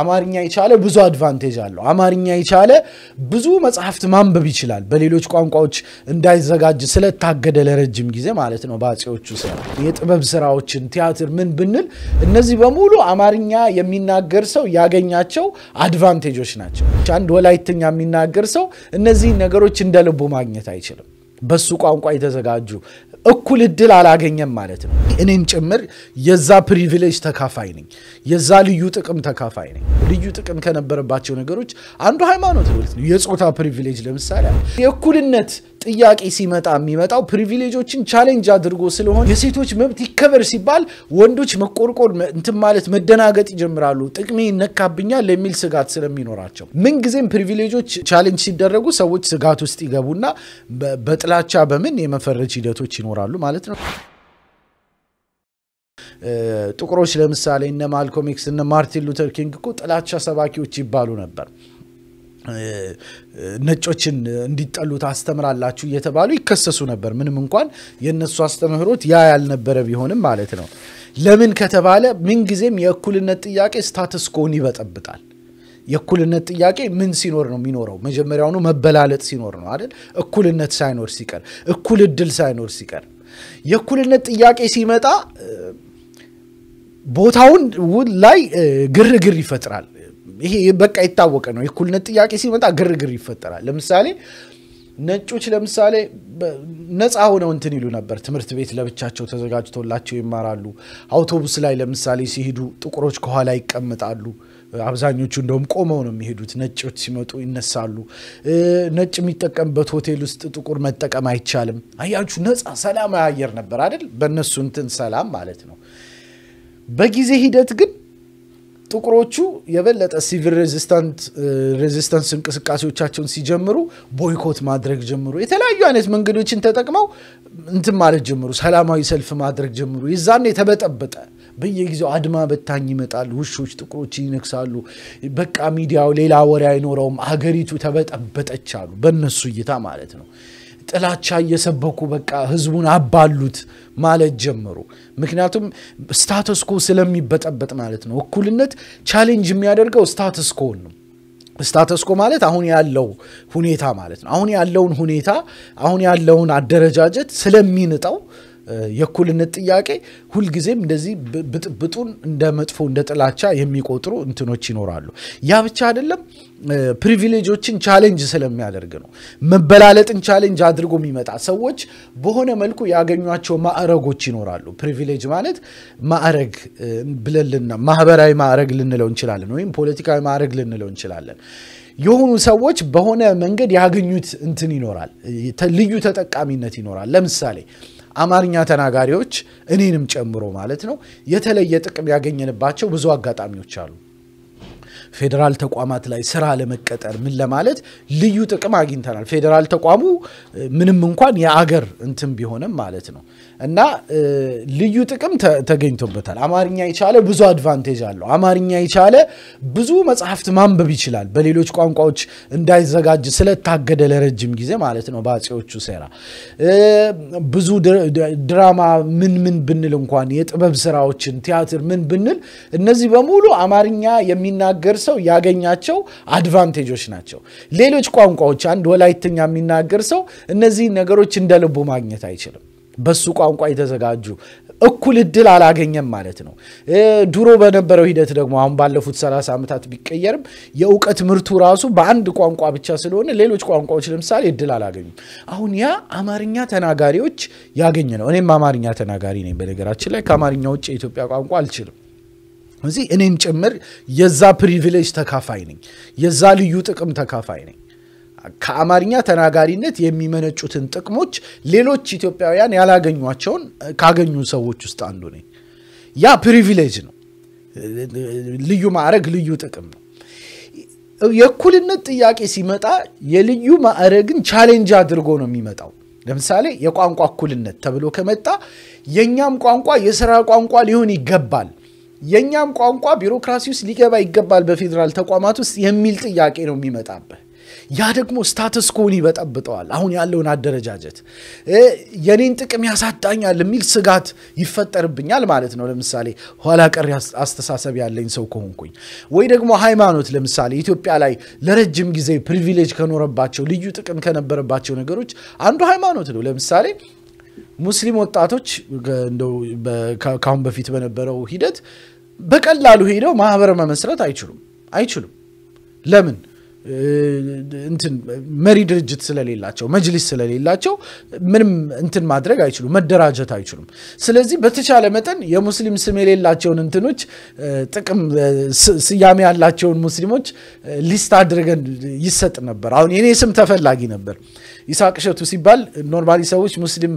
አማርኛ የቻለ ብዙ አድቫንቴጅ አለው። አማርኛ የቻለ ብዙ መጽሐፍት ማንበብ ይችላል። በሌሎች ቋንቋዎች እንዳይዘጋጅ ስለታገደ ለረጅም ጊዜ ማለት ነው። በአጼዎቹ ስራ የጥበብ ስራዎችን፣ ቲያትር፣ ምን ብንል እነዚህ በሙሉ አማርኛ የሚናገር ሰው ያገኛቸው አድቫንቴጆች ናቸው። አንድ ወላይተኛ የሚናገር ሰው እነዚህ ነገሮች እንደ ልቡ ማግኘት አይችልም። በሱ ቋንቋ የተዘጋጁ እኩል እድል አላገኘም ማለት ነው። እኔም ጭምር የዛ ፕሪቪሌጅ ተካፋይ ነኝ፣ የዛ ልዩ ጥቅም ተካፋይ ነኝ። ልዩ ጥቅም ከነበረባቸው ነገሮች አንዱ ሃይማኖት ነው። የጾታ ፕሪቪሌጅ ለምሳሌ የእኩልነት ጥያቄ ሲመጣ የሚመጣው ፕሪቪሌጆችን ቻሌንጅ አድርጎ ስለሆነ የሴቶች መብት ይከበር ሲባል ወንዶች መቆርቆር እንትን ማለት መደናገጥ ይጀምራሉ። ጥቅሜ ይነካብኛል የሚል ስጋት ስለሚኖራቸው ምንጊዜም ፕሪቪሌጆች ቻሌንጅ ሲደረጉ ሰዎች ስጋት ውስጥ ይገቡና በጥላቻ በምን የመፈረጅ ሂደቶች ይኖራሉ ማለት ነው። ጥቁሮች ለምሳሌ እነ ማልኮም ኤክስ እነ ማርቲን ሉተር ኪንግ እኮ ጥላቻ ሰባኪዎች ይባሉ ነበር። ነጮችን እንዲጠሉ ታስተምራላችሁ እየተባሉ ይከሰሱ ነበር። ምንም እንኳን የእነሱ አስተምህሮት ያ ያልነበረ ቢሆንም ማለት ነው። ለምን ከተባለ ምንጊዜም የእኩልነት ጥያቄ ኮን ይበጠብጣል። የእኩልነት ጥያቄ ምን ሲኖር ነው የሚኖረው? መጀመሪያውኑ መበላለጥ ሲኖር ነው አይደል? እኩልነት ሳይኖር ሲቀር፣ እኩል እድል ሳይኖር ሲቀር የእኩልነት ጥያቄ ሲመጣ ቦታውን ላይ ግርግር ይፈጥራል። ይሄ በቃ የታወቀ ነው። የእኩልነት ጥያቄ ሲመጣ ግርግር ይፈጠራል። ለምሳሌ ነጮች ለምሳሌ ነፃ ሆነው እንትን ይሉ ነበር። ትምህርት ቤት ለብቻቸው ተዘጋጅቶላቸው ይማራሉ። አውቶቡስ ላይ ለምሳሌ ሲሄዱ ጥቁሮች ከኋላ ይቀመጣሉ። አብዛኞቹ እንደውም ቆመው ነው የሚሄዱት። ነጮች ሲመጡ ይነሳሉ። ነጭ የሚጠቀምበት ሆቴል ውስጥ ጥቁር መጠቀም አይቻልም። አያችሁ፣ ነፃ ሰላማዊ አየር ነበር አይደል? በእነሱ እንትን ሰላም ማለት ነው። በጊዜ ሂደት ግን ጥቁሮቹ የበለጠ ሲቪል ሬዚስታንስ እንቅስቃሴዎቻቸውን ሲጀምሩ ቦይኮት ማድረግ ጀምሩ። የተለያዩ አይነት መንገዶችን ተጠቅመው እንትን ማለት ጀምሩ። ሰላማዊ ሰልፍ ማድረግ ጀምሩ። የዛን የተበጠበጠ በየጊዜው አድማ በታኝ ይመጣል። ውሾች ጥቁሮች ይነክሳሉ። በቃ ሚዲያው ሌላ ወሬ አይኖረውም። ሀገሪቱ ተበጠበጠች አሉ፣ በእነሱ እይታ ማለት ነው። ጥላቻ እየሰበኩ በቃ ህዝቡን አባሉት ማለት ጀመሩ። ምክንያቱም ስታተስኮ ስለሚበጠበጥ ማለት ነው። እኩልነት ቻሌንጅ የሚያደርገው ስታተስኮን ነው። ስታተስኮ ማለት አሁን ያለው ሁኔታ ማለት ነው። አሁን ያለውን ሁኔታ አሁን ያለውን አደረጃጀት ስለሚንጠው የእኩልነት ጥያቄ ሁልጊዜም እንደዚህ ብጥብጡን እንደ መጥፎ እንደ ጥላቻ የሚቆጥሩ እንትኖች ይኖራሉ። ያ ብቻ አይደለም፣ ፕሪቪሌጆችን ቻሌንጅ ስለሚያደርግ ነው። መበላለጥን ቻሌንጅ አድርጎ የሚመጣ ሰዎች በሆነ መልኩ ያገኟቸው ማዕረጎች ይኖራሉ። ፕሪቪሌጅ ማለት ማዕረግ ብለልና ማህበራዊ ማዕረግ ልንለው እንችላለን፣ ወይም ፖለቲካዊ ማዕረግ ልንለው እንችላለን። የሆኑ ሰዎች በሆነ መንገድ ያገኙት እንትን ይኖራል፣ ልዩ ተጠቃሚነት ይኖራል። ለምሳሌ አማርኛ ተናጋሪዎች እኔንም ጨምሮ ማለት ነው የተለየ ጥቅም ያገኘንባቸው ብዙ አጋጣሚዎች አሉ። ፌዴራል ተቋማት ላይ ስራ ለመቀጠር ምን ለማለት ልዩ ጥቅም አግኝተናል። ፌዴራል ተቋሙ ምንም እንኳን የአገር እንትን ቢሆንም ማለት ነው እና ልዩ ጥቅም ተገኝቶበታል። አማርኛ የቻለ ብዙ አድቫንቴጅ አለው። አማርኛ የቻለ ብዙ መጽሐፍት ማንበብ ይችላል። በሌሎች ቋንቋዎች እንዳይዘጋጅ ስለታገደ ለረጅም ጊዜ ማለት ነው በአጼዎቹ ሴራ ብዙ ድራማ ምን ምን ብንል እንኳን የጥበብ ስራዎችን ቲያትር ምን ብንል እነዚህ በሙሉ አማርኛ የሚናገር የሚናገር ሰው ያገኛቸው አድቫንቴጆች ናቸው። ሌሎች ቋንቋዎች አንድ ወላይተኛ የሚናገር ሰው እነዚህ ነገሮች እንደ ልቡ ማግኘት አይችልም። በሱ ቋንቋ የተዘጋጁ እኩል እድል አላገኘም ማለት ነው። ድሮ በነበረው ሂደት ደግሞ አሁን ባለፉት 30 ዓመታት ቢቀየርም የእውቀት ምርቱ ራሱ በአንድ ቋንቋ ብቻ ስለሆነ ሌሎች ቋንቋዎች ለምሳሌ እድል አላገኙም። አሁን ያ አማርኛ ተናጋሪዎች ያገኘ ነው። እኔም አማርኛ ተናጋሪ ነኝ። በነገራችን ላይ ከአማርኛ ውጭ የኢትዮጵያ ቋንቋ አልችልም። እዚህ እኔም ጭምር የዛ ፕሪቪሌጅ ተካፋይ ነኝ፣ የዛ ልዩ ጥቅም ተካፋይ ነኝ። ከአማርኛ ተናጋሪነት የሚመነጩትን ጥቅሞች ሌሎች ኢትዮጵያውያን ያላገኟቸውን ካገኙ ሰዎች ውስጥ አንዱ ነኝ። ያ ፕሪቪሌጅ ነው። ልዩ ማዕረግ ልዩ ጥቅም ነው። የእኩልነት ጥያቄ ሲመጣ የልዩ ማዕረግን ቻሌንጅ አድርጎ ነው የሚመጣው። ለምሳሌ የቋንቋ እኩልነት ተብሎ ከመጣ የእኛም ቋንቋ የስራ ቋንቋ ሊሆን ይገባል የእኛም ቋንቋ ቢሮክራሲ ውስጥ ሊገባ ይገባል በፌዴራል ተቋማት ውስጥ የሚል ጥያቄ ነው የሚመጣብህ። ያ ደግሞ ስታተስ ኮን ይበጠብጠዋል። አሁን ያለውን አደረጃጀት የኔን ጥቅም ያሳጣኛል የሚል ስጋት ይፈጠርብኛል ማለት ነው። ለምሳሌ ኋላ ቀሪ አስተሳሰብ ያለኝ ሰው ከሆንኩኝ ወይ ደግሞ ሃይማኖት፣ ለምሳሌ ኢትዮጵያ ላይ ለረጅም ጊዜ ፕሪቪሌጅ ከኖረባቸው ልዩ ጥቅም ከነበረባቸው ነገሮች አንዱ ሃይማኖት ነው። ለምሳሌ ሙስሊም ወጣቶች ካሁን በፊት በነበረው ሂደት በቀላሉ ሄደው ማህበር መመስረት አይችሉም አይችሉም ለምን እንትን መሪ ድርጅት ስለሌላቸው መጅሊስ ስለሌላቸው ምንም እንትን ማድረግ አይችሉም፣ መደራጀት አይችሉም። ስለዚህ በተቻለ መጠን የሙስሊም ስም የሌላቸውን እንትኖች ጥቅም ስያሜ ያላቸውን ሙስሊሞች ሊስት አድርገን ይሰጥ ነበር። አሁን የኔ ስም ተፈላጊ ነበር። ይስሐቅ እሸቱ ሲባል ኖርማሊ ሰዎች ሙስሊም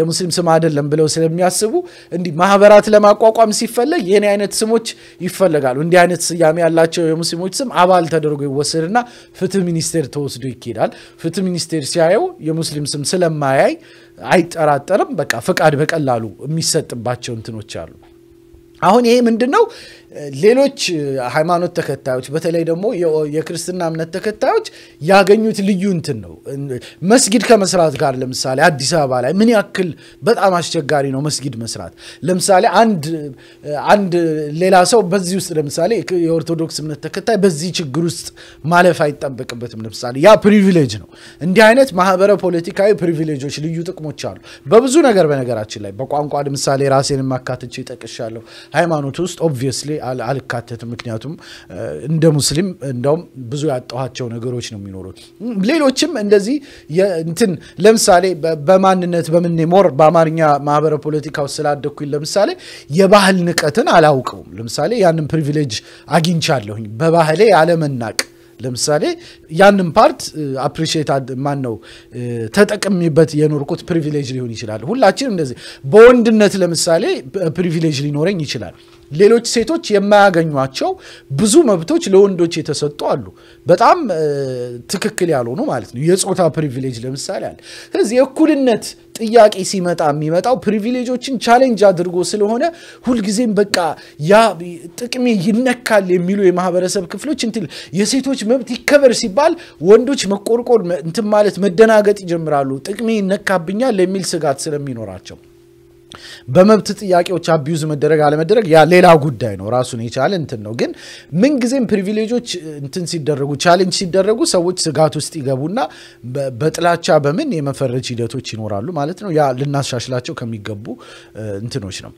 የሙስሊም ስም አይደለም ብለው ስለሚያስቡ እንዲህ ማህበራት ለማቋቋም ሲፈለግ የኔ አይነት ስሞች ይፈለጋሉ። እንዲህ አይነት ስያሜ ያላቸው የሙስሊሞች ስም አባል ተደርጎ ይወሰድና ፍትህ ሚኒስቴር ተወስዶ ይኬዳል። ፍትህ ሚኒስቴር ሲያየው የሙስሊም ስም ስለማያይ አይጠራጠርም። በቃ ፍቃድ በቀላሉ የሚሰጥባቸው እንትኖች አሉ። አሁን ይሄ ምንድን ነው? ሌሎች ሃይማኖት ተከታዮች በተለይ ደግሞ የክርስትና እምነት ተከታዮች ያገኙት ልዩ እንትን ነው። መስጊድ ከመስራት ጋር ለምሳሌ አዲስ አበባ ላይ ምን ያክል በጣም አስቸጋሪ ነው መስጊድ መስራት። ለምሳሌ አንድ አንድ ሌላ ሰው በዚህ ውስጥ ለምሳሌ የኦርቶዶክስ እምነት ተከታይ በዚህ ችግር ውስጥ ማለፍ አይጠበቅበትም። ለምሳሌ ያ ፕሪቪሌጅ ነው። እንዲህ አይነት ማህበረ ፖለቲካዊ ፕሪቪሌጆች ልዩ ጥቅሞች አሉ በብዙ ነገር በነገራችን ላይ በቋንቋ ለምሳሌ ራሴን ማካትቼ ይጠቅሻለሁ ሃይማኖት ውስጥ ኦብቪየስሊ አልካተትም። ምክንያቱም እንደ ሙስሊም እንደውም ብዙ ያጣኋቸው ነገሮች ነው የሚኖሩት። ሌሎችም እንደዚህ እንትን ለምሳሌ በማንነት በምን ሞር በአማርኛ ማህበረ ፖለቲካው ስላደኩኝ ለምሳሌ የባህል ንቀትን አላውቀውም። ለምሳሌ ያንን ፕሪቪሌጅ አግኝቻለሁኝ በባህሌ አለመናቅ ለምሳሌ ያንን ፓርት አፕሪሺየት ማን ነው ተጠቅሜበት የኖርኩት ፕሪቪሌጅ ሊሆን ይችላል። ሁላችን እንደዚህ በወንድነት ለምሳሌ ፕሪቪሌጅ ሊኖረኝ ይችላል። ሌሎች ሴቶች የማያገኟቸው ብዙ መብቶች ለወንዶች የተሰጡ አሉ። በጣም ትክክል ያልሆኑ ማለት ነው። የፆታ ፕሪቪሌጅ ለምሳሌ አለ። ስለዚህ የእኩልነት ጥያቄ ሲመጣ የሚመጣው ፕሪቪሌጆችን ቻሌንጅ አድርጎ ስለሆነ ሁልጊዜም በቃ ያ ጥቅሜ ይነካል የሚሉ የማህበረሰብ ክፍሎች እንትን የሴቶች መብት ይከበር ሲባል ወንዶች መቆርቆር እንትን ማለት መደናገጥ ይጀምራሉ። ጥቅሜ ይነካብኛል የሚል ስጋት ስለሚኖራቸው በመብት ጥያቄዎች አቢዩዝ መደረግ አለመደረግ ያ ሌላ ጉዳይ ነው፣ ራሱን የቻለ እንትን ነው። ግን ምንጊዜም ፕሪቪሌጆች እንትን ሲደረጉ ቻሌንጅ ሲደረጉ ሰዎች ስጋት ውስጥ ይገቡና በጥላቻ በምን የመፈረጅ ሂደቶች ይኖራሉ ማለት ነው። ያ ልናሻሽላቸው ከሚገቡ እንትኖች ነው።